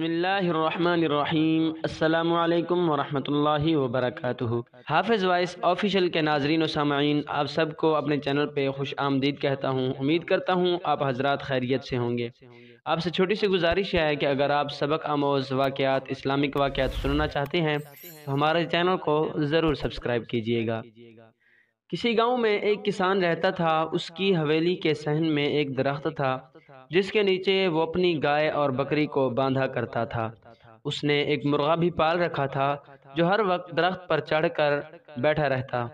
बसमीम् अल्लाम वरहमल वर्क हाफिज़ वाइस ऑफिशियल के नाजरीन सामीन आप सबको अपने चैनल पर खुश आमदीद कहता हूँ उम्मीद करता हूँ आप हजरात खैरियत से होंगे आपसे छोटी सी गुजारिश है कि अगर आप सबक आमोज वाक़ात इस्लामिक वाक़ात सुनना चाहते हैं तो हमारे चैनल को ज़रूर सब्सक्राइब कीजिएगा किसी गाँव में एक किसान रहता था उसकी हवेली के सहन में एक दरख्त था जिसके नीचे वो अपनी गाय और बकरी को बांधा करता था उसने एक मुर्गा भी पाल रखा था जो हर वक्त दरख्त पर चढ़कर बैठा रहता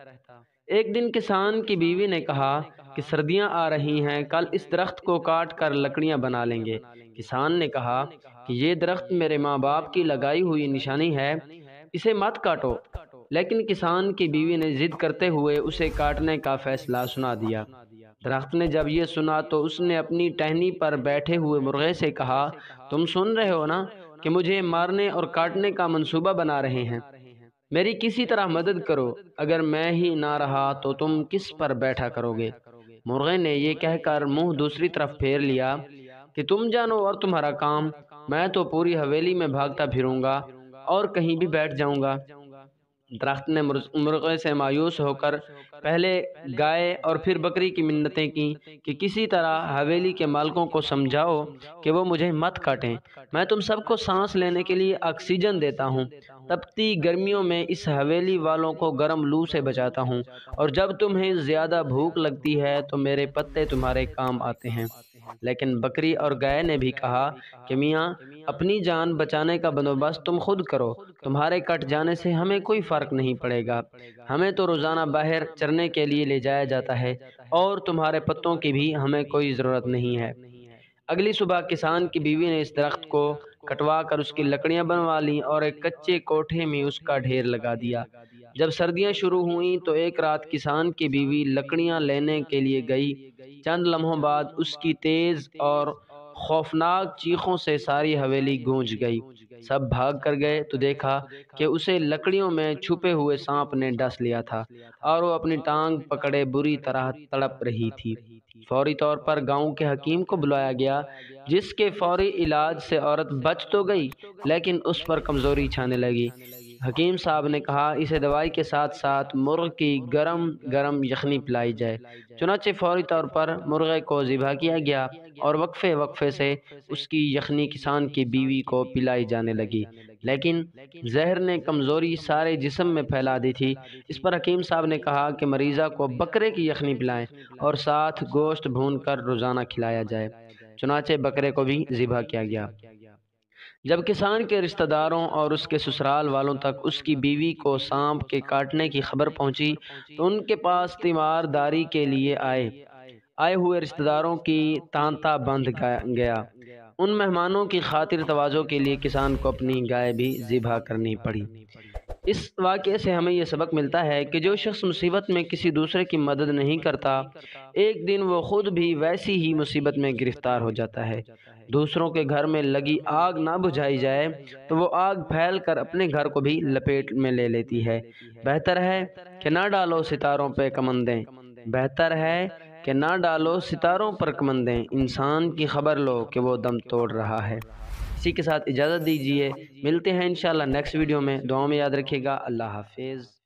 एक दिन किसान की बीवी ने कहा कि सर्दियां आ रही हैं कल इस दरख्त को काट कर लकड़ियां बना लेंगे किसान ने कहा कि ये दरख्त मेरे माँ बाप की लगाई हुई निशानी है इसे मत काटो लेकिन किसान की बीवी ने जिद करते हुए उसे काटने का फैसला सुना दिया दरख्त ने जब ये सुना तो उसने अपनी टहनी पर बैठे हुए मुर्गे से कहा तुम सुन रहे हो ना कि मुझे मारने और काटने का मंसूबा बना रहे हैं मेरी किसी तरह मदद करो अगर मैं ही ना रहा तो तुम किस पर बैठा करोगे मुर्गे ने यह कह कहकर मुंह दूसरी तरफ फेर लिया कि तुम जानो और तुम्हारा काम मैं तो पूरी हवेली में भागता फिरूंगा और कहीं भी बैठ जाऊंगा दरख्त ने मुर्गे से मायूस होकर पहले गाय और फिर बकरी की मिन्नतें की कि किसी तरह हवेली के मालकों को समझाओ कि वो मुझे मत काटें मैं तुम सबको सांस लेने के लिए ऑक्सीजन देता हूँ तपती गर्मियों में इस हवेली वालों को गर्म लू से बचाता हूँ और जब तुम्हें ज़्यादा भूख लगती है तो मेरे पत्ते तुम्हारे काम आते हैं लेकिन बकरी और गाय ने भी कहा कि मियाँ अपनी जान बचाने का बंदोबस्त तुम खुद करो तुम्हारे कट जाने से हमें कोई फ़र्क नहीं पड़ेगा हमें तो रोज़ाना बाहर चरने के लिए ले जाया जाता है और तुम्हारे पत्तों की भी हमें कोई ज़रूरत नहीं है अगली सुबह किसान की बीवी ने इस दरख्त को कटवा कर उसकी लकड़ियाँ बनवा लीं और एक कच्चे कोठे में उसका ढेर लगा दिया जब सर्दियाँ शुरू हुईं तो एक रात किसान की बीवी लकड़ियाँ लेने के लिए गई चंद लम्हों बाद उसकी तेज़ और खौफनाक चीखों से सारी हवेली गूंज गई सब भाग कर गए तो देखा कि उसे लकड़ियों में छुपे हुए सांप ने डस लिया था और वो अपनी टांग पकड़े बुरी तरह तड़प रही थी फौरी तौर पर गांव के हकीम को बुलाया गया जिसके फौरी इलाज से औरत बच तो गई लेकिन उस पर कमज़ोरी छाने लगी हकीम साहब ने कहा इसे दवाई के साथ साथ मुर्ग की गरम गरम यखनी पिलाई जाए चुनाचे फौरी तौर पर मुर्गे को ज़िबा किया गया और वक्फ़े वक्फ़े से उसकी यखनी किसान की बीवी को पिलाई जाने लगी लेकिन जहर ने कमज़ोरी सारे जिसम में फैला दी थी इस पर हकीम साहब ने कहा कि मरीज़ा को बकरे की यखनी पिलाएं और साथ गोश्त भून कर रोज़ाना खिलाया जाए चुनाचे बकरे को भी ज़िबा किया गया जब किसान के रिश्तेदारों और उसके ससुराल वालों तक उसकी बीवी को सांप के काटने की खबर पहुंची तो उनके पास तीमारदारी के लिए आए आए हुए रिश्तेदारों की तांता बंद गया उन मेहमानों की खातिर तोज़ों के लिए किसान को अपनी गाय भी ज़िबा करनी पड़ी इस वाक़े से हमें यह सबक मिलता है कि जो शख्स मुसीबत में किसी दूसरे की मदद नहीं करता एक दिन वो ख़ुद भी वैसी ही मुसीबत में गिरफ्तार हो जाता है दूसरों के घर में लगी आग ना बुझाई जाए तो वो आग फैल कर अपने घर को भी लपेट में ले लेती है बेहतर है कि ना डालो सितारों पर कमंदें बेहतर है कि ना डालो सितारों पर कमंदें इंसान की खबर लो कि वो दम तोड़ रहा है इसी के साथ इजाज़त दीजिए मिलते हैं इन नेक्स्ट वीडियो में दुआ में याद रखिएगा अल्लाह हाफिज़